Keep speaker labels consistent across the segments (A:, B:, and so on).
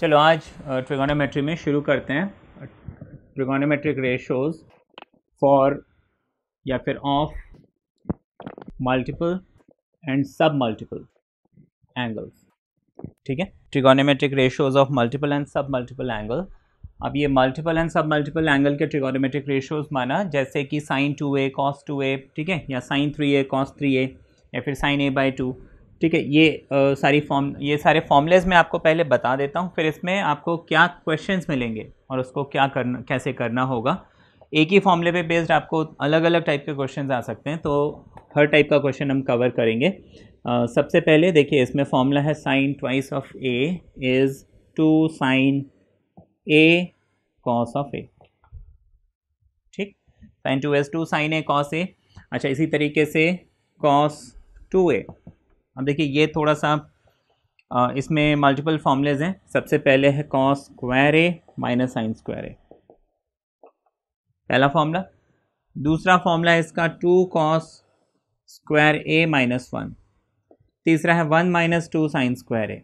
A: चलो आज ट्रिगोनोमेट्री में शुरू करते हैं ट्रिगोनोमेट्रिक रेशोज फॉर या फिर of multiple and sub multiple angles ठीक है trigonometric ratios of multiple and sub multiple angle अब ये multiple and sub multiple angle के ट्रिगोनोमेट्रिक रेशोज माना जैसे कि sine two A cos two A ठीक है या sine three A cos three A या फिर साइन ए बाई टू ठीक है ये आ, सारी फॉर्म ये सारे फॉर्मलेज मैं आपको पहले बता देता हूँ फिर इसमें आपको क्या क्वेश्चंस मिलेंगे और उसको क्या करना कैसे करना होगा एक ही फॉर्मूले पे बेस्ड आपको अलग अलग टाइप के क्वेश्चन आ सकते हैं तो हर टाइप का क्वेश्चन हम कवर करेंगे आ, सबसे पहले देखिए इसमें फॉर्मूला है sine twice of A is two sine A cos of A ठीक sine two as two sine A cos A अच्छा इसी तरीके से कॉस टू ए अब देखिए ये थोड़ा सा आ, इसमें मल्टीपल फॉर्मूलेज हैं सबसे पहले है cos square A minus sine square A पहला फॉर्मूला दूसरा फॉर्मूला है इसका two cos square A minus one तीसरा है one minus two sine square A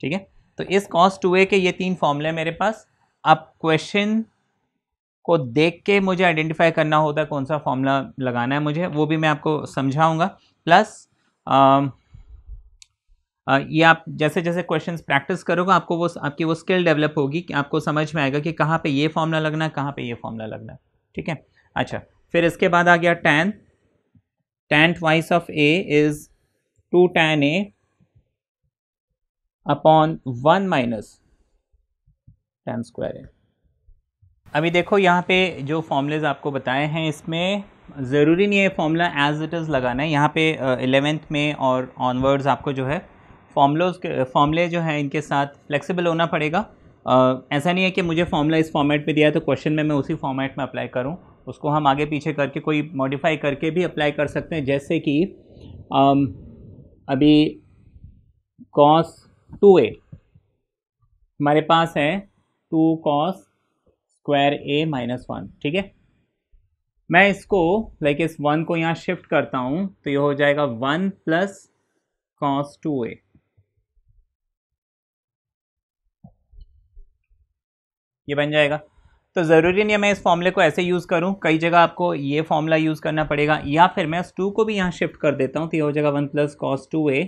A: ठीक है तो इस कॉस टू ए के ये तीन फॉर्मूले मेरे पास अब क्वेश्चन को देख के मुझे आइडेंटिफाई करना होता है कौन सा फॉर्मूला लगाना है मुझे वो भी मैं आपको समझाऊंगा प्लस ये आप जैसे जैसे क्वेश्चंस प्रैक्टिस करोगे आपको वो आपकी वो स्किल डेवलप होगी कि आपको समझ में आएगा कि कहाँ पे ये फॉर्मूला लगना है कहाँ पे ये फॉर्मूला लगना है ठीक है अच्छा फिर इसके बाद आ गया tan tan twice of A is two tan A upon one minus tan square A अभी देखो यहाँ पे जो फॉर्मूलेज आपको बताए हैं इसमें ज़रूरी नहीं है फॉर्मूला एज इट इज़ लगाना है यहाँ पे एलेवेंथ uh, में और ऑनवर्ड्स आपको जो है फॉर्मलोज के फॉर्मूले जो हैं इनके साथ फ्लेक्सिबल होना पड़ेगा uh, ऐसा नहीं है कि मुझे फॉर्मूला इस फॉर्मेट में दिया है तो क्वेश्चन में मैं उसी फॉर्मेट में अप्लाई करूँ उसको हम आगे पीछे करके कोई मॉडिफाई करके भी अप्लाई कर सकते हैं जैसे कि um, अभी कॉस टू ए हमारे पास है two cos square A minus one ठीक है मैं इसको लाइक इस वन को यहाँ शिफ्ट करता हूँ तो ये हो जाएगा one plus cos two A ये बन जाएगा तो ज़रूरी नहीं है मैं इस फॉर्मूले को ऐसे यूज़ करूँ कई जगह आपको ये फॉर्मूला यूज़ करना पड़ेगा या फिर मैं इस टू को भी यहाँ शिफ्ट कर देता हूँ तो ये हो जाएगा one plus cos two A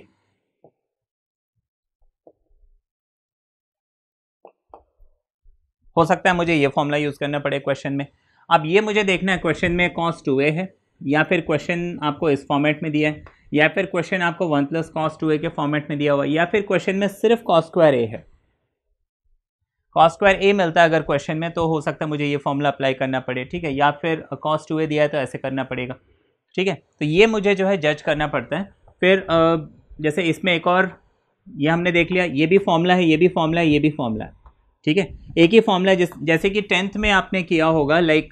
A: हो सकता है मुझे ये फॉर्मूला यूज़ करना पड़े क्वेश्चन में अब ये मुझे देखना है क्वेश्चन में कॉस टू ए है या फिर क्वेश्चन आपको इस फॉर्मेट में दिया है या फिर क्वेश्चन आपको one plus cos two A के फॉर्मेट में दिया हुआ या फिर क्वेश्चन में सिर्फ कॉस स्क्वायर ए है कॉस स्क्वायर ए मिलता है अगर क्वेश्चन में तो हो सकता है मुझे ये फॉर्मूला अप्लाई करना पड़े ठीक है या फिर कॉस टू ए दिया है तो ऐसे करना पड़ेगा ठीक है तो ये मुझे जो है जज करना पड़ता है फिर जैसे इसमें एक और ये हमने देख लिया ये भी फॉर्मूला है ये भी फॉर्मूला है ये भी फॉर्मूला है ठीक है एक ही फॉर्मूला जिस जैसे कि टेंथ में आपने किया होगा like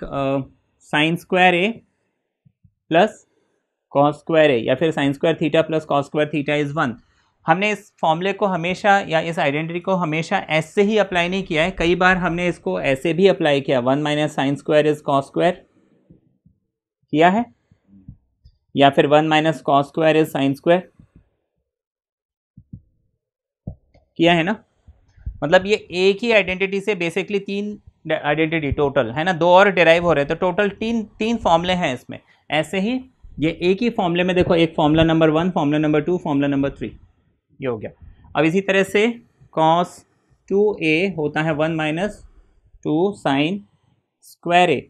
A: sines square A plus cos square A या फिर sines square theta plus cos square theta is one हमने इस फॉर्मूले को हमेशा या इस आइडेंटिटी को हमेशा ऐसे ही अप्लाई नहीं किया है कई बार हमने इसको ऐसे भी अप्लाई किया one minus sines square is cos square किया है या फिर one minus cos square is sines square किया है ना मतलब ये एक ही आइडेंटिटी से बेसिकली तीन आइडेंटिटी टोटल है ना दो और डिराइव हो रहे हैं तो टोटल तीन तीन फॉर्मूले हैं इसमें ऐसे ही ये एक ही फॉर्मूले में देखो एक formula number one formula number two formula number three ये हो गया अब इसी तरह से कॉस टू ए होता है one minus two sine square A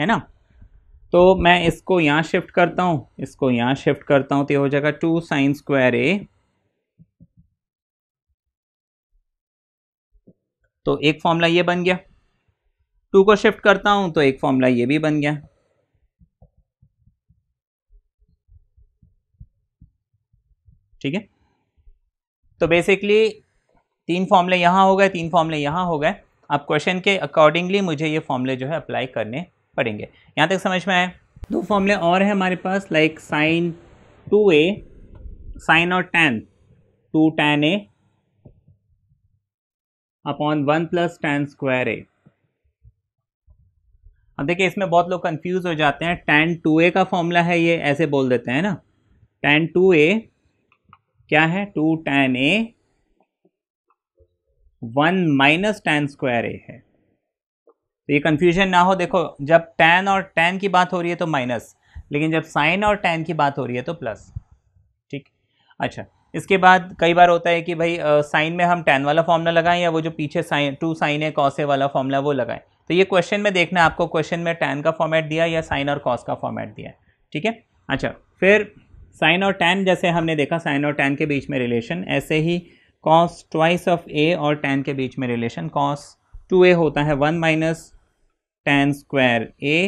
A: है ना तो मैं इसको यहाँ शिफ्ट करता हूँ इसको यहाँ शिफ्ट करता हूँ तो ये हो जाएगा टू साइन स्क्वायर ए तो एक फॉर्मूला ये बन गया टू को शिफ्ट करता हूं तो एक फॉर्मूला ये भी बन गया ठीक है तो बेसिकली तीन फॉर्मूले यहां हो गए तीन फॉर्मूले यहां हो गए अब क्वेश्चन के अकॉर्डिंगली मुझे ये फॉर्मूले जो है अप्लाई करने पड़ेंगे यहां तक समझ में आए दो फॉर्मूले और हैं हमारे पास like sine two A sine और tan two tan A upon one plus tan square A अब देखिए इसमें बहुत लोग कंफ्यूज हो जाते हैं टेन टू ए का फॉर्मूला है ये ऐसे बोल देते हैं ना टेन टू ए क्या है two tan A one minus tan square A है तो ये कंफ्यूजन ना हो देखो जब टेन और टेन की बात हो रही है तो माइनस लेकिन जब साइन और टेन की बात हो रही है तो प्लस ठीक अच्छा इसके बाद कई बार होता है कि भाई साइन में हम टेन वाला फॉर्मूला लगाएं या वो जो पीछे साइन टू साइन है कॉस ए वाला फॉर्मूला वो लगाएं तो ये क्वेश्चन में देखना आपको क्वेश्चन में टेन का फॉर्मेट दिया या साइन और कॉस का फॉर्मेट दिया है ठीक है अच्छा फिर साइन और टेन जैसे हमने देखा साइन और टेन के बीच में रिलेशन ऐसे ही कॉस ट्वाइस ऑफ ए और टेन के बीच में रिलेशन कॉस टू ए होता है one minus tan square A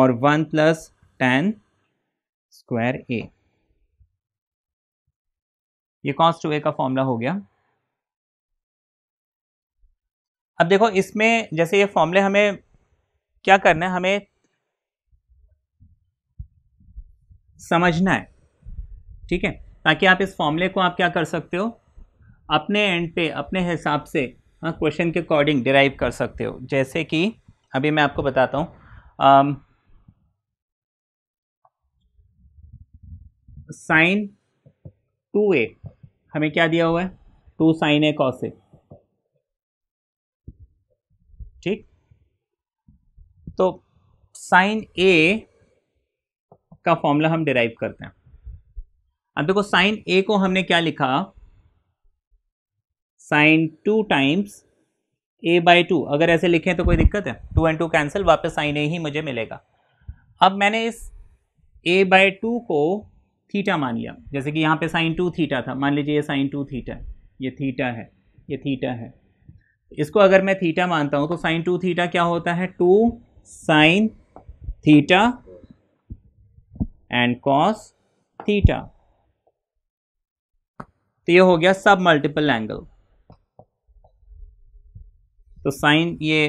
A: और one plus tan square A ये कॉस्ट टू ए का फॉर्मूला हो गया अब देखो इसमें जैसे ये फॉर्मूले हमें क्या करना है हमें समझना है ठीक है ताकि आप इस फॉर्मूले को आप क्या कर सकते हो अपने एंड पे अपने हिसाब से हाँ क्वेश्चन के अकॉर्डिंग डिराइव कर सकते हो जैसे कि अभी मैं आपको बताता हूँ साइन टू ए हमें क्या दिया हुआ है two sine A cos A ठीक तो साइन ए का फॉर्मूला हम डिराइव करते हैं अब देखो साइन ए को हमने क्या लिखा sine two times A by two अगर ऐसे लिखें तो कोई दिक्कत है टू एंड टू कैंसिल वापस साइन ए ही मुझे मिलेगा अब मैंने इस ए बाई टू को थीटा मान लिया जैसे कि यहाँ पे साइन टू थीटा था मान लीजिए ये साइन टू थीटा ये थीटा है ये थीटा है इसको अगर मैं थीटा मानता हूँ तो साइन टू थीटा क्या होता है two sine theta and cos theta तो ये हो गया सब मल्टीपल एंगल तो साइन ये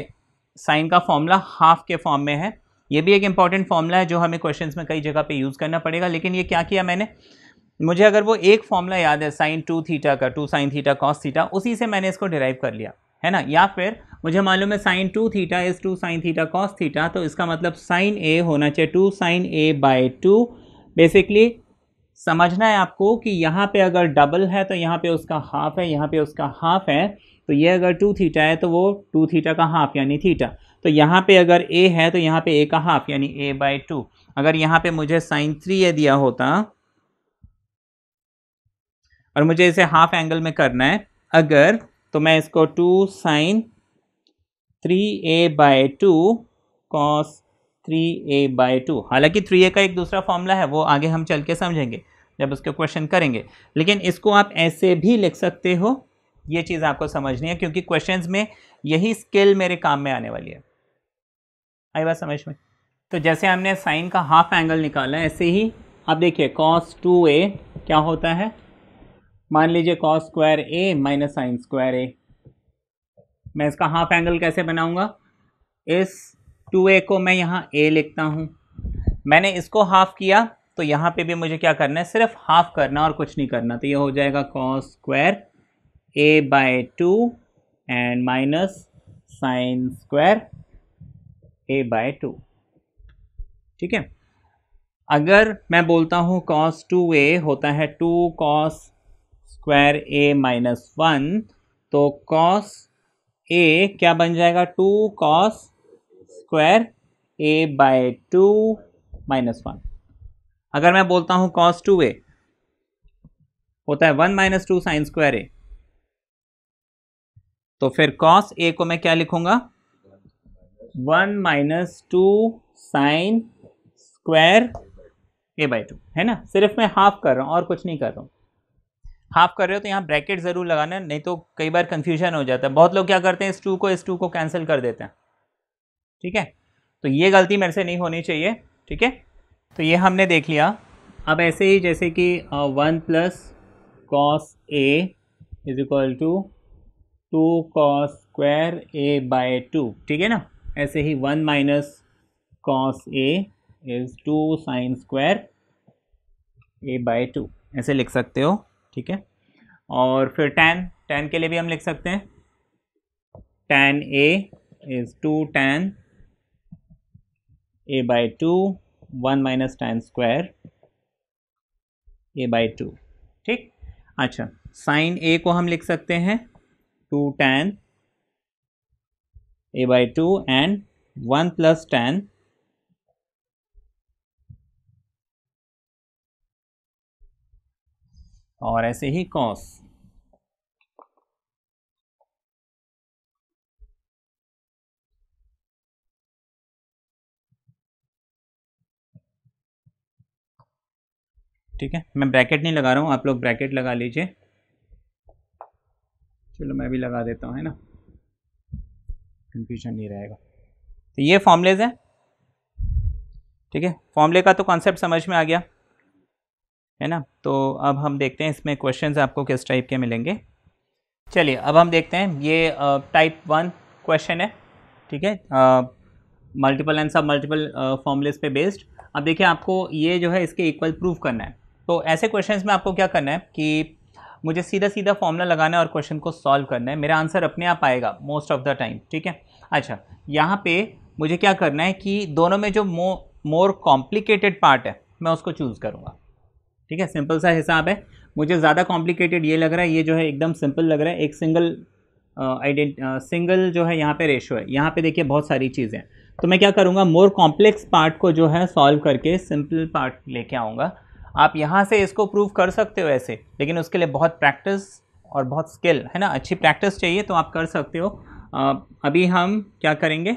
A: साइन का फॉर्मूला हाफ के फॉर्म में है ये भी एक इंपॉर्टेंट फॉर्मूला है जो हमें क्वेश्चन में कई जगह पर यूज़ करना पड़ेगा लेकिन ये क्या किया मैंने मुझे अगर वो एक फॉर्मूला याद है साइन टू थीटा का two sine theta cos theta उसी से मैंने इसको डिराइव कर लिया है ना या फिर मुझे मालूम है sine two theta is two sine theta cos theta तो इसका मतलब साइन ए होना चाहिए two sine A by two basically समझना है आपको कि यहाँ पे अगर डबल है तो यहाँ पे उसका हाफ है यहाँ पे उसका हाफ है तो ये अगर टू थीटा है तो वो टू थीटा का हाफ यानी थीटा तो यहाँ पे अगर a है तो यहाँ पे a का हाफ यानी a बाई टू अगर यहाँ पे मुझे साइन थ्री ए दिया होता और मुझे इसे हाफ एंगल में करना है अगर तो मैं इसको two sine three A by two cos three A by two हालांकि थ्री ए का एक दूसरा फॉर्मूला है वो आगे हम चल के समझेंगे जब उसके क्वेश्चन करेंगे लेकिन इसको आप ऐसे भी लिख सकते हो ये चीज़ आपको समझनी है क्योंकि क्वेश्चंस में यही स्किल मेरे काम में आने वाली है आई बात समझ में तो जैसे हमने साइन का हाफ एंगल निकाला है ऐसे ही आप देखिए कॉस टू ए क्या होता है मान लीजिए cos square A minus sine square A मैं इसका हाफ एंगल कैसे बनाऊंगा इस टू ए को मैं यहाँ ए लिखता हूँ मैंने इसको हाफ किया तो यहाँ पे भी मुझे क्या करना है सिर्फ हाफ करना और कुछ नहीं करना तो ये हो जाएगा cos square A by two and minus sine square A by two ठीक है अगर मैं बोलता हूँ कॉस टू ए होता है two cos square A minus one तो कॉस ए क्या बन जाएगा two cos square A by two minus one अगर मैं बोलता हूँ कॉस टू ए होता है one minus two sine square A तो फिर कॉस ए को मैं क्या लिखूंगा one minus two sine square A by two है ना सिर्फ मैं हाफ कर रहा हूँ और कुछ नहीं कर रहा हूँ हाफ कर रहे हो तो यहाँ ब्रैकेट ज़रूर लगाना नहीं तो कई बार कन्फ्यूजन हो जाता है बहुत लोग क्या करते हैं इस टू को इस टू को कैंसिल कर देते हैं ठीक है तो ये गलती मेरे से नहीं होनी चाहिए ठीक है तो ये हमने देख लिया अब ऐसे ही जैसे कि one plus cos A is equal to two cos square A by two ठीक है ना ऐसे ही one minus cos A is two sine square A by two ऐसे लिख सकते हो ठीक है और फिर टेन टेन के लिए भी हम लिख सकते हैं tan A is two tan A by two one minus tan square A by two ठीक अच्छा साइन ए को हम लिख सकते हैं two tan a by 2 and 1 plus tan और ऐसे ही कॉस ठीक है मैं ब्रैकेट नहीं लगा रहा हूं आप लोग ब्रैकेट लगा लीजिए चलो मैं भी लगा देता हूं है ना कन्फ्यूजन नहीं रहेगा तो ये फॉर्मलेज हैं ठीक है फॉर्मले का तो कॉन्सेप्ट समझ में आ गया है ना तो अब हम देखते हैं इसमें क्वेश्चंस आपको किस टाइप के मिलेंगे चलिए अब हम देखते हैं ये टाइप वन क्वेश्चन है ठीक है multiple and sub multiple formulas पे बेस्ड अब देखिए आपको ये जो है इसके इक्वल प्रूफ करना है तो ऐसे क्वेश्चंस में आपको क्या करना है कि मुझे सीधा सीधा फॉर्मूला लगाना है और क्वेश्चन को सॉल्व करना है मेरा आंसर अपने आप आएगा मोस्ट ऑफ द टाइम ठीक है अच्छा यहाँ पे मुझे क्या करना है कि दोनों में जो मो मोर कॉम्प्लिकेटेड पार्ट है मैं उसको चूज़ करूँगा ठीक है सिंपल सा हिसाब है मुझे ज़्यादा कॉम्प्लिकेटेड ये लग रहा है ये जो है एकदम सिंपल लग रहा है एक सिंगल आइडेंट सिंगल जो है यहाँ पे रेशो है यहाँ पे देखिए बहुत सारी चीज़ें हैं तो मैं क्या करूँगा मोर कॉम्प्लेक्स पार्ट को जो है सॉल्व करके सिंपल पार्ट लेके आऊँगा आप यहाँ से इसको प्रूव कर सकते हो ऐसे लेकिन उसके लिए बहुत प्रैक्टिस और बहुत स्किल है ना अच्छी प्रैक्टिस चाहिए तो आप कर सकते हो आ, अभी हम क्या करेंगे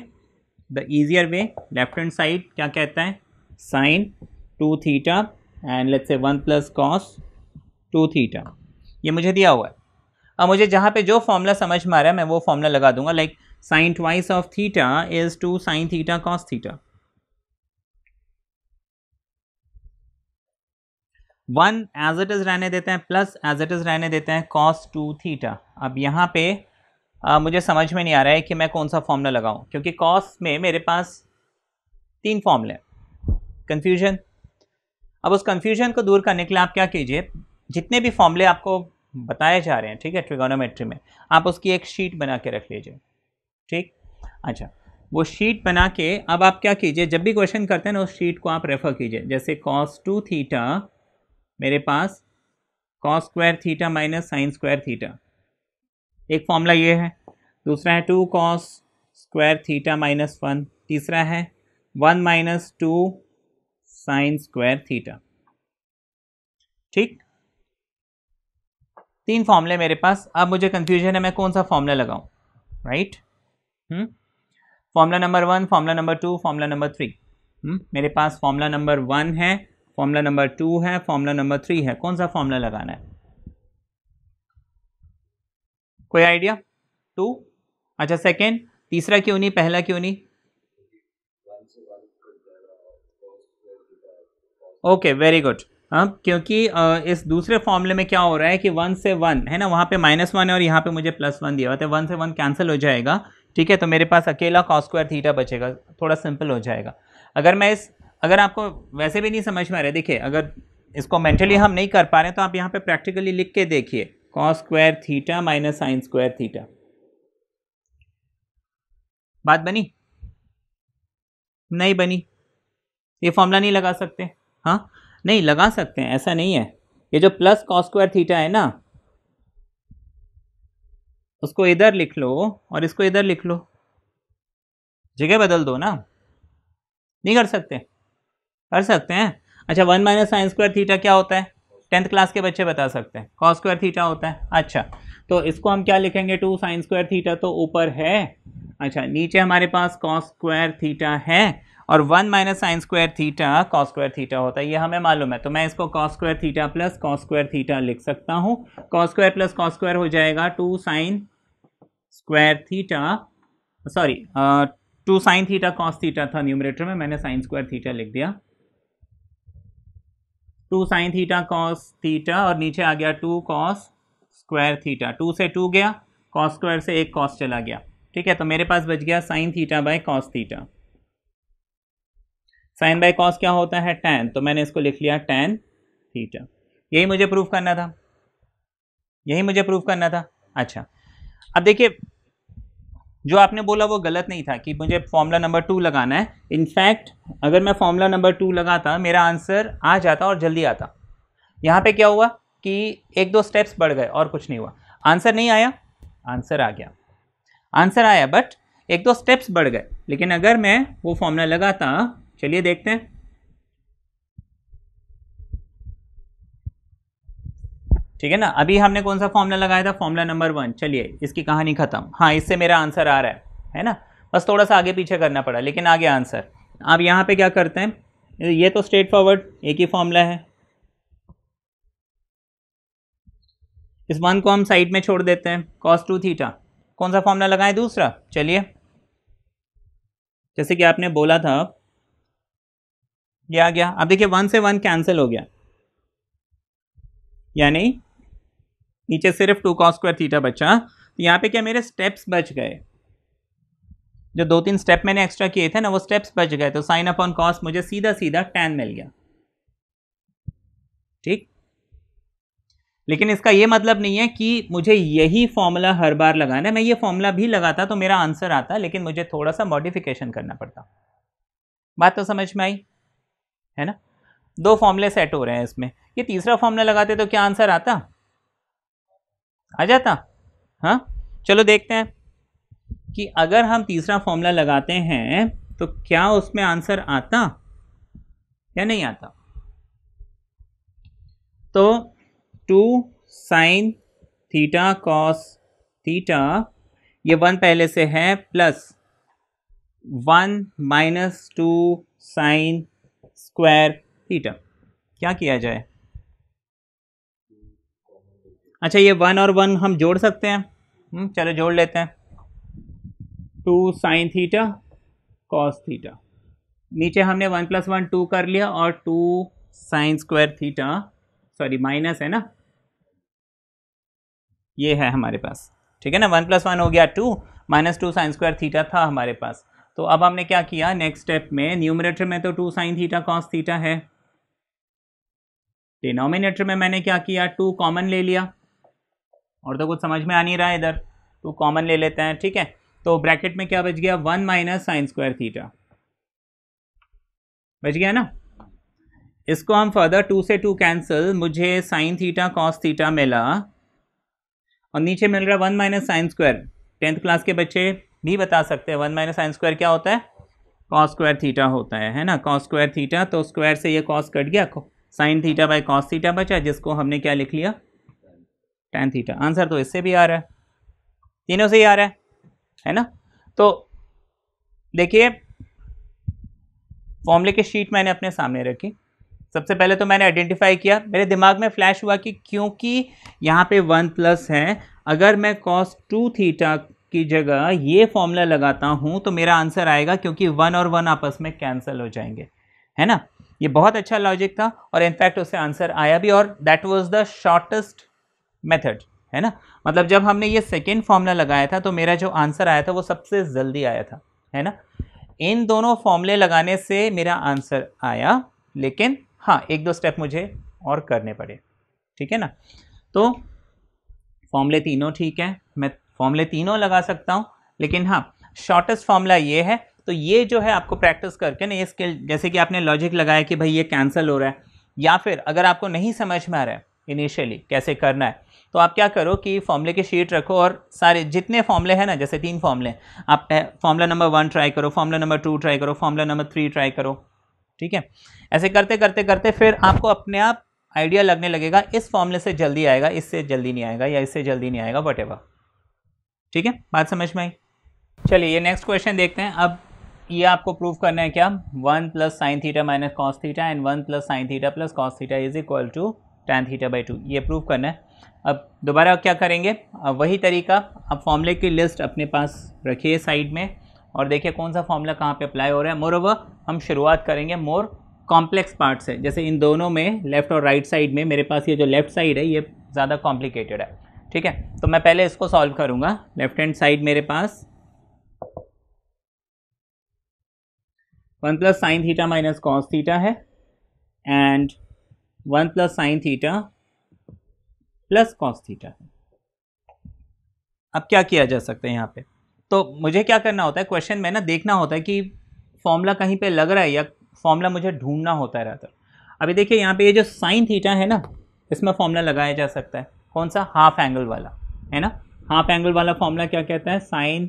A: the easier way left hand side क्या कहता है sine two theta and let's say one plus cos two theta ये मुझे दिया हुआ है अब मुझे जहाँ पे जो फॉर्मूला समझ में आ रहा है मैं वो फॉर्मूला लगा दूंगा like sine twice of theta is two sine theta cos theta one as it is रहने देते हैं प्लस एज इट इज़ रहने देते हैं कॉस टू थीटा अब यहाँ पे आ, मुझे समझ में नहीं आ रहा है कि मैं कौन सा फॉर्मूला लगाऊँ क्योंकि कॉस में मेरे पास तीन फॉर्मूले कन्फ्यूजन अब उस कन्फ्यूजन को दूर करने के लिए आप क्या कीजिए जितने भी फॉर्मूले आपको बताए जा रहे हैं ठीक है ट्रिगोनोमेट्री में आप उसकी एक शीट बना के रख लीजिए ठीक अच्छा वो शीट बना के अब आप क्या कीजिए जब भी क्वेश्चन करते हैं ना उस शीट को आप रेफ़र कीजिए जैसे कॉस टू थीटा मेरे पास cos square theta minus sine square theta एक फॉर्मूला ये है दूसरा है two cos square theta minus one तीसरा है one minus two sine square theta ठीक तीन फॉर्मूले मेरे पास अब मुझे कंफ्यूजन है मैं कौन सा फॉर्मूला लगाऊं right formula number one formula number two formula number three मेरे पास फॉर्मूला नंबर वन है फॉर्मूला नंबर टू है फॉर्मूला नंबर थ्री है कौन सा फॉर्मूला लगाना है कोई आइडिया टू अच्छा सेकेंड तीसरा क्यों नहीं पहला क्यों नहीं ओके वेरी गुड अब क्योंकि आ, इस दूसरे फॉर्मूले में क्या हो रहा है कि वन से वन है ना वहाँ पे माइनस वन है और यहाँ पे मुझे प्लस वन दिया हुआ तो वन से वन कैंसिल हो जाएगा ठीक है तो मेरे पास अकेला कॉस्क्वायर थीटा बचेगा थोड़ा सिंपल हो जाएगा अगर मैं इस अगर आपको वैसे भी नहीं समझ में आ रहा देखिए अगर इसको मेंटली हम नहीं कर पा रहे तो आप यहाँ पे प्रैक्टिकली लिख के देखिए cos square theta minus sine square theta बात बनी नहीं बनी ये फॉर्मूला नहीं लगा सकते हाँ नहीं लगा सकते हैं ऐसा नहीं है ये जो प्लस कॉस स्क्वायर थीटा है ना उसको इधर लिख लो और इसको इधर लिख लो जगह बदल दो ना नहीं कर सकते कर सकते हैं अच्छा one minus sine square theta क्या होता है टेंथ क्लास के बच्चे बता सकते हैं कॉस स्क्वायर थीटा होता है अच्छा तो इसको हम क्या लिखेंगे टू साइन स्क्वायर थीटा तो ऊपर है अच्छा नीचे हमारे पास कॉस स्क्वायर थीटा है और one minus sine square theta cos square theta होता है ये हमें मालूम है तो मैं इसको cos square theta plus cos square theta लिख सकता हूँ cos square plus cos square हो जाएगा two sine square theta sorry two sine theta cos theta था न्यूमरेटर में मैंने साइन स्क्वायर थीटा लिख दिया two sine theta cos theta और नीचे आ गया two cos square theta two से टू गया कॉस स्क्वायर से एक कॉस चला गया ठीक है तो मेरे पास बच गया sine theta by cos theta sine by cos क्या होता है टेन तो मैंने इसको लिख लिया टेन थीटा यही मुझे प्रूफ करना था यही मुझे प्रूफ करना था अच्छा अब देखिए जो आपने बोला वो गलत नहीं था कि मुझे फॉर्मूला नंबर टू लगाना है इनफैक्ट अगर मैं फॉर्मूला नंबर टू लगाता मेरा आंसर आ जाता और जल्दी आता यहाँ पे क्या हुआ कि एक दो स्टेप्स बढ़ गए और कुछ नहीं हुआ आंसर नहीं आया आंसर आ गया आंसर आया बट एक दो स्टेप्स बढ़ गए लेकिन अगर मैं वो फॉर्मूला लगाता चलिए देखते हैं ठीक है ना अभी हमने कौन सा फॉर्मूला लगाया था फॉर्मूला नंबर वन चलिए इसकी कहानी खत्म हाँ इससे मेरा आंसर आ रहा है है ना बस थोड़ा सा आगे पीछे करना पड़ा लेकिन आगे आंसर आप यहाँ पे क्या करते हैं ये तो स्ट्रेट फॉरवर्ड एक ही फॉर्मूला है इस वन को हम साइड में छोड़ देते हैं कॉस टू थीटा कौन सा फॉर्मूला लगाएं दूसरा चलिए जैसे कि आपने बोला था ये आ गया अब देखिए वन से वन कैंसिल हो गया यानी नीचे सिर्फ टू कॉस स्क्वायर थीटा बचा तो यहाँ पे क्या मेरे स्टेप्स बच गए जो दो तीन स्टेप मैंने एक्स्ट्रा किए थे ना वो स्टेप्स बच गए तो साइन अपॉन कॉस मुझे सीधा सीधा टेन मिल गया ठीक लेकिन इसका ये मतलब नहीं है कि मुझे यही फॉर्मूला हर बार लगाना है मैं ये फॉर्मूला भी लगाता तो मेरा आंसर आता लेकिन मुझे थोड़ा सा मॉडिफिकेशन करना पड़ता बात तो समझ में आई है ना दो फॉर्मूले सेट हो रहे हैं इसमें ये तीसरा फॉर्मूला लगाते तो क्या आंसर आता आ जाता हाँ चलो देखते हैं कि अगर हम तीसरा फॉर्मूला लगाते हैं तो क्या उसमें आंसर आता या नहीं आता तो two sine theta cos theta ये वन पहले से है plus one minus two sine square theta क्या किया जाए अच्छा ये वन और वन हम जोड़ सकते हैं हम्म, चलो जोड़ लेते हैं two sine theta cos theta नीचे हमने वन प्लस वन टू कर लिया और two sine square theta sorry minus है ना ये है हमारे पास ठीक है ना वन प्लस वन हो गया two minus two sine square theta था हमारे पास तो अब हमने क्या किया नेक्स्ट स्टेप में न्यूमरेटर में तो two sine theta cos theta है डिनोमिनेटर में मैंने क्या किया टू कॉमन ले लिया और तो कुछ समझ में आ नहीं रहा है इधर तो कॉमन ले लेते हैं ठीक है तो ब्रैकेट में क्या बच गया one minus sine square theta बच गया ना इसको हम फर्दर टू से टू कैंसिल मुझे साइन थीटा कॉस थीटा मिला और नीचे मिल रहा है one minus sine square tenth class के बच्चे भी बता सकते हैं वन माइनस साइन स्क्वायर क्या होता है कॉस स्क्वायर थीटा होता है है ना कॉस स्क्वायर थीटा तो स्क्वायर से ये कॉस कट गया sine theta by cos theta बचा जिसको हमने क्या लिख लिया टेन थीटा आंसर तो इससे भी आ रहा है तीनों से ही आ रहा है है ना तो देखिए फॉर्मूले की शीट मैंने अपने सामने रखी सबसे पहले तो मैंने आइडेंटिफाई किया मेरे दिमाग में फ्लैश हुआ कि क्योंकि यहाँ पे वन प्लस है अगर मैं कॉस टू थीटा की जगह ये फॉर्मूला लगाता हूँ तो मेरा आंसर आएगा क्योंकि वन और वन आपस में कैंसिल हो जाएंगे है ना ये बहुत अच्छा लॉजिक था और इनफैक्ट उससे आंसर आया भी और that was the shortest method है ना मतलब जब हमने ये सेकेंड फॉर्मूला लगाया था तो मेरा जो आंसर आया था वो सबसे जल्दी आया था है ना इन दोनों फॉर्मूले लगाने से मेरा आंसर आया लेकिन हाँ एक दो स्टेप मुझे और करने पड़े ठीक है ना तो फॉर्मूले तीनों ठीक है मैं फॉर्मूले तीनों लगा सकता हूँ लेकिन हाँ शॉर्टेस्ट फॉर्मूला ये है तो ये जो है आपको प्रैक्टिस करके ना ये स्किल जैसे कि आपने लॉजिक लगाया कि भाई ये कैंसिल हो रहा है या फिर अगर आपको नहीं समझ में आ रहा है इनिशियली कैसे करना है तो आप क्या करो कि फॉर्मूले की शीट रखो और सारे जितने फॉर्मूले हैं ना जैसे तीन फॉर्मूले आप फॉर्मूला नंबर वन ट्राई करो फॉर्मूला नंबर टू ट्राई करो फॉर्मूला नंबर थ्री ट्राई करो ठीक है ऐसे करते करते करते फिर आपको अपने आप आइडिया लगने लगेगा इस फॉर्मूले से जल्दी आएगा इससे जल्दी नहीं आएगा या इससे जल्दी नहीं आएगा वट ठीक है बात समझ में आई चलिए ये नेक्स्ट क्वेश्चन देखते हैं अब ये आपको प्रूव करना है क्या one plus sine theta minus cos theta and one plus sine theta plus cos theta is equal to tan theta by two ये प्रूव करना है अब दोबारा क्या करेंगे अब वही तरीका आप फॉर्मूले की लिस्ट अपने पास रखिए साइड में और देखिए कौन सा फॉर्मूला कहाँ पे अप्लाई हो रहा है मोर ओवर हम शुरुआत करेंगे मोर कॉम्प्लेक्स पार्ट से जैसे इन दोनों में लेफ़्ट और राइट right साइड में मेरे पास ये जो लेफ़्ट साइड है ये ज़्यादा कॉम्प्लिकेटेड है ठीक है तो मैं पहले इसको सॉल्व करूँगा लेफ़्ट हैंड साइड मेरे पास one plus sine theta minus cos theta है and one plus sine theta plus cos theta है अब क्या किया जा सकता है यहाँ पे तो मुझे क्या करना होता है क्वेश्चन में ना देखना होता है कि फॉर्मूला कहीं पे लग रहा है या फॉर्मूला मुझे ढूंढना होता है रहता अभी देखिए यहाँ पे ये यह जो साइन थीटा है ना इसमें फॉर्मूला लगाया जा सकता है कौन सा हाफ एंगल वाला है ना हाफ एंगल वाला फॉर्मूला क्या कहता है sine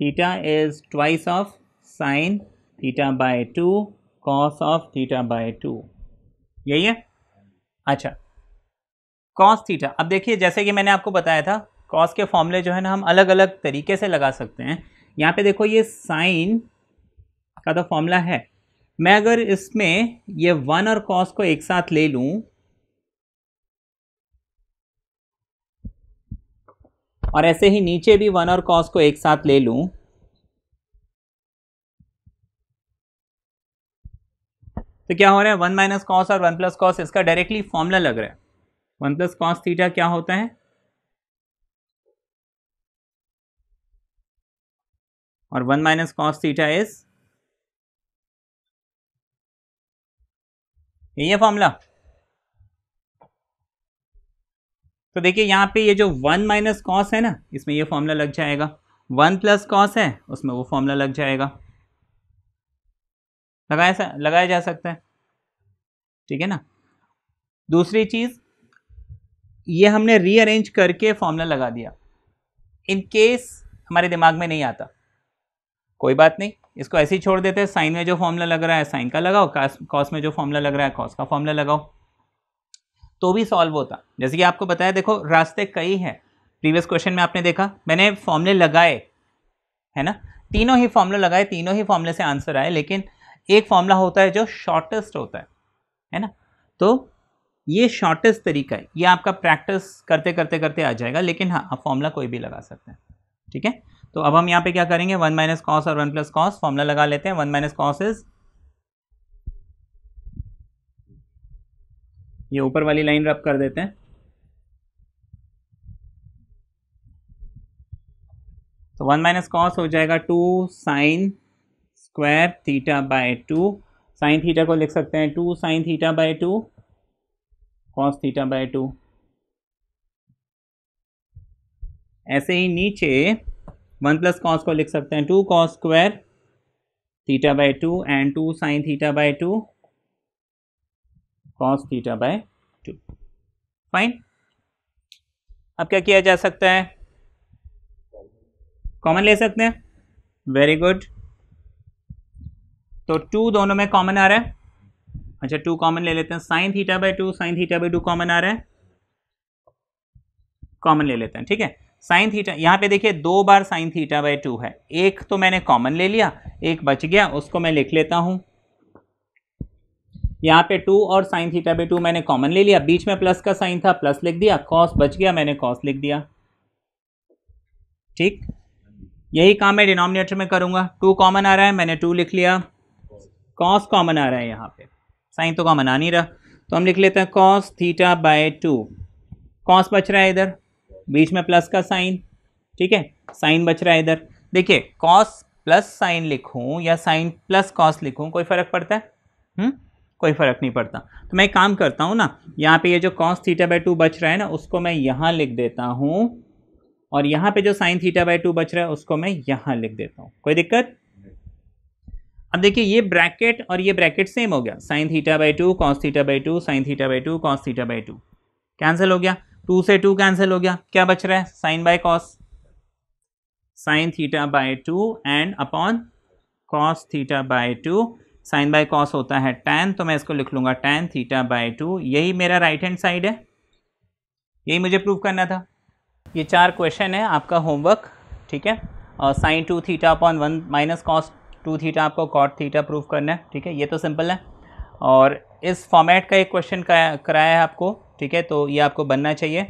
A: theta is twice of sine theta by two cos of theta by two यही है अच्छा कॉस थीटा अब देखिए जैसे कि मैंने आपको बताया था कॉस के फॉर्मूले जो है ना हम अलग अलग तरीके से लगा सकते हैं यहाँ पे देखो ये साइन का तो फॉर्मूला है मैं अगर इसमें ये वन और कॉस को एक साथ ले लूँ और ऐसे ही नीचे भी वन और कॉस को एक साथ ले लूँ तो क्या हो रहा है वन माइनस कॉस और वन प्लस कॉस इसका डायरेक्टली फॉर्मूला लग रहा है वन प्लस कॉस थीटा क्या होता है और one minus cos theta is यही है फॉर्मूला तो देखिए यहां पे ये जो वन माइनस कॉस है ना इसमें ये फॉर्मूला लग जाएगा वन प्लस कॉस है उसमें वो फॉर्मूला लग जाएगा लगाया लगाया जा सकता है ठीक है ना दूसरी चीज़ ये हमने रीअरेंज करके फॉर्मूला लगा दिया इन केस हमारे दिमाग में नहीं आता कोई बात नहीं इसको ऐसे ही छोड़ देते हैं साइन में जो फॉर्मूला लग रहा है साइन का लगाओ कॉस में जो फॉर्मूला लग रहा है कॉस का फॉर्मूला लगाओ तो भी सॉल्व होता जैसे कि आपको बताया देखो रास्ते कई हैं प्रीवियस क्वेश्चन में आपने देखा मैंने फॉर्मूले लगाए है ना तीनों ही फॉर्मूले लगाए तीनों ही फॉर्मूले से आंसर आए लेकिन एक फॉर्मूला होता है जो शॉर्टेस्ट होता है है ना तो ये शॉर्टेस्ट तरीका है ये आपका प्रैक्टिस करते करते करते आ जाएगा लेकिन हाँ आप फॉर्मूला कोई भी लगा सकते हैं ठीक है तो अब हम यहाँ पे क्या करेंगे वन माइनस कॉस और वन प्लस कॉस फॉर्मूला लगा लेते हैं वन माइनस कॉस इज ये ऊपर वाली लाइन रब कर देते हैं तो वन माइनस कॉस हो जाएगा two sine square theta by two sine theta को लिख सकते हैं two sine theta by two cos theta by two ऐसे ही नीचे वन प्लस कॉस को लिख सकते हैं two cos square theta by two and two sine theta by two cos theta by two fine अब क्या किया जा सकता है कॉमन ले सकते हैं वेरी गुड तो टू दोनों में कॉमन आ रहा है अच्छा टू कॉमन ले लेते हैं sine theta by two sine theta by two common आ रहा है कॉमन ले लेते हैं ठीक है साइन थीटा यहाँ पे देखिए दो बार साइन थीटा बाई टू है एक तो मैंने कॉमन ले लिया एक बच गया उसको मैं लिख लेता हूँ यहाँ पे टू और साइन थीटा बाई टू मैंने कॉमन ले लिया बीच में प्लस का साइन था प्लस लिख दिया कॉस बच गया मैंने कॉस लिख दिया ठीक यही काम मैं डिनोमिनेटर में करूँगा टू कॉमन आ रहा है मैंने टू लिख लिया कॉस कॉमन आ रहा है यहाँ पे साइन तो कॉमन आ नहीं रहा तो हम लिख लेते हैं cos theta by two cos बच रहा है इधर बीच में प्लस का साइन ठीक है साइन बच रहा है इधर देखिए कॉस प्लस साइन लिखूं या साइन प्लस कॉस लिखूं कोई फ़र्क पड़ता है हुँ? हम्म? कोई फ़र्क नहीं पड़ता तो मैं एक काम करता हूँ ना यहाँ पे ये जो कॉस थीटा बाय टू बच रहा है ना उसको मैं यहाँ लिख देता हूँ और यहाँ पे जो साइन थीटा बाय टू बच रहा है उसको मैं यहाँ लिख देता हूँ कोई दिक्कत अब देखिए ये ब्रैकेट और ये ब्रैकेट सेम हो गया sine theta by two cos theta by two sine theta by two cos theta by two cancel हो गया टू से टू कैंसिल हो गया क्या बच रहा है sine by cos sine theta by two and upon cos theta by two sine by cos होता है टेन तो मैं इसको लिख लूंगा टेन थीटा बाय टू यही मेरा राइट हैंड साइड है यही मुझे प्रूव करना था ये चार क्वेश्चन है आपका होमवर्क ठीक है और sine two theta upon one minus cos two theta आपको कॉट थीटा प्रूव करना है ठीक है ये तो सिंपल है और इस फॉर्मेट का एक क्वेश्चन कराया है आपको ठीक है तो ये आपको बनना चाहिए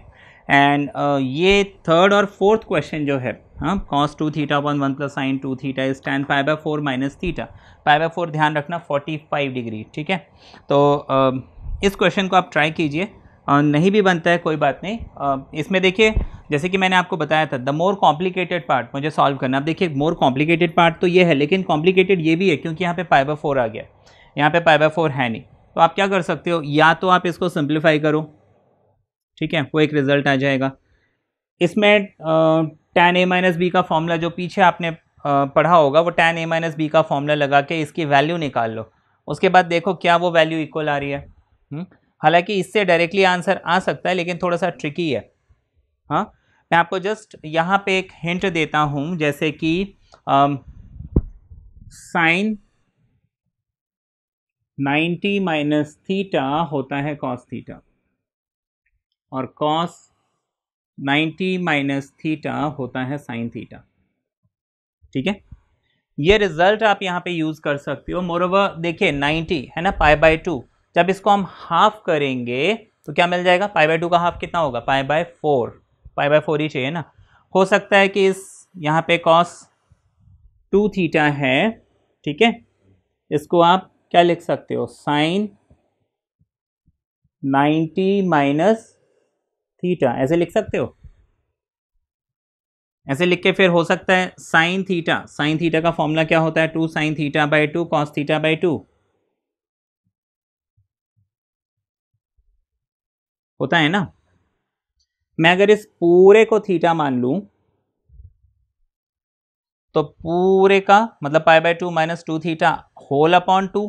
A: एंड ये थर्ड और फोर्थ क्वेश्चन जो है हाँ cos two theta one one plus sine two theta is tan five by four minus theta five by four ध्यान रखना फोर्टी फाइव डिग्री ठीक है तो इस क्वेश्चन को आप ट्राई कीजिए नहीं भी बनता है कोई बात नहीं इसमें देखिए जैसे कि मैंने आपको बताया था द मोर कॉम्प्लिकेटेड पार्ट मुझे सॉल्व करना आप देखिए मोर कॉम्प्लिकेटेड पार्ट तो ये है लेकिन कॉम्प्लिकेटेड ये भी है क्योंकि यहाँ पे पाइबा फोर आ गया यहाँ पे पाइबा फोर है नहीं तो आप क्या कर सकते हो या तो आप इसको सिंप्लीफाई करो ठीक है वो एक रिजल्ट आ जाएगा इसमें टेन ए माइनस बी का फॉर्मूला जो पीछे आपने पढ़ा होगा वो टेन ए माइनस बी का फॉर्मूला लगा के इसकी वैल्यू निकाल लो उसके बाद देखो क्या वो वैल्यू इक्वल आ रही है हम्म, हालांकि इससे डायरेक्टली आंसर आ सकता है लेकिन थोड़ा सा ट्रिकी है हाँ मैं आपको जस्ट यहाँ पे एक हिंट देता हूँ जैसे कि साइन 90 माइनस थीटा होता है कॉस थीटा और कॉस 90 माइनस थीटा होता है साइन थीटा ठीक है ये रिजल्ट आप यहाँ पे यूज़ कर सकते हो मोरोवर देखिए 90 है ना पाई बाय टू जब इसको हम हाफ करेंगे तो क्या मिल जाएगा पाई बाय टू का हाफ कितना होगा pi by four pi by four ही चाहिए ना हो सकता है कि इस यहाँ पे कॉस टू थीटा है ठीक है इसको आप क्या लिख सकते हो साइन 90 माइनस थीटा ऐसे लिख सकते हो ऐसे लिख के फिर हो सकता है साइन थीटा साइन थीटा का फॉर्मूला क्या होता है two sine theta by two cos theta by two होता है ना मैं अगर इस पूरे को थीटा मान लूं तो पूरे का मतलब pi by two minus two theta whole upon two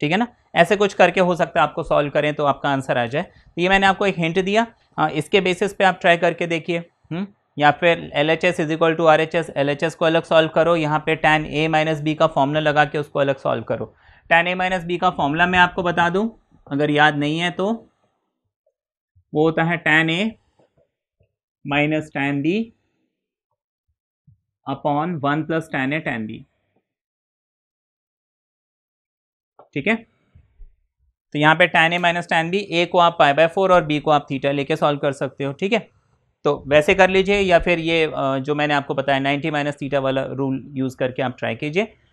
A: ठीक है ना ऐसे कुछ करके हो सकता है आपको सॉल्व करें तो आपका आंसर आ जाए तो ये मैंने आपको एक हिंट दिया आ, हाँ, इसके बेसिस पे आप ट्राई करके देखिए हम्म, या फिर L H S is equal to R H S L H S को अलग सॉल्व करो यहाँ पे टेन ए माइनस बी का फॉर्मूला लगा के उसको अलग सॉल्व करो टेन ए माइनस बी का फॉर्मूला मैं आपको बता दूँ अगर याद नहीं है तो वो होता है tan A minus tan B upon one plus tan A tan B ठीक है तो यहां पे tan A minus tan B A को आप पाई बाय फोर और बी को आप थीटा लेके सॉल्व कर सकते हो ठीक है तो वैसे कर लीजिए या फिर ये जो मैंने आपको बताया 90 माइनस थीटा वाला रूल यूज़ करके आप ट्राई कीजिए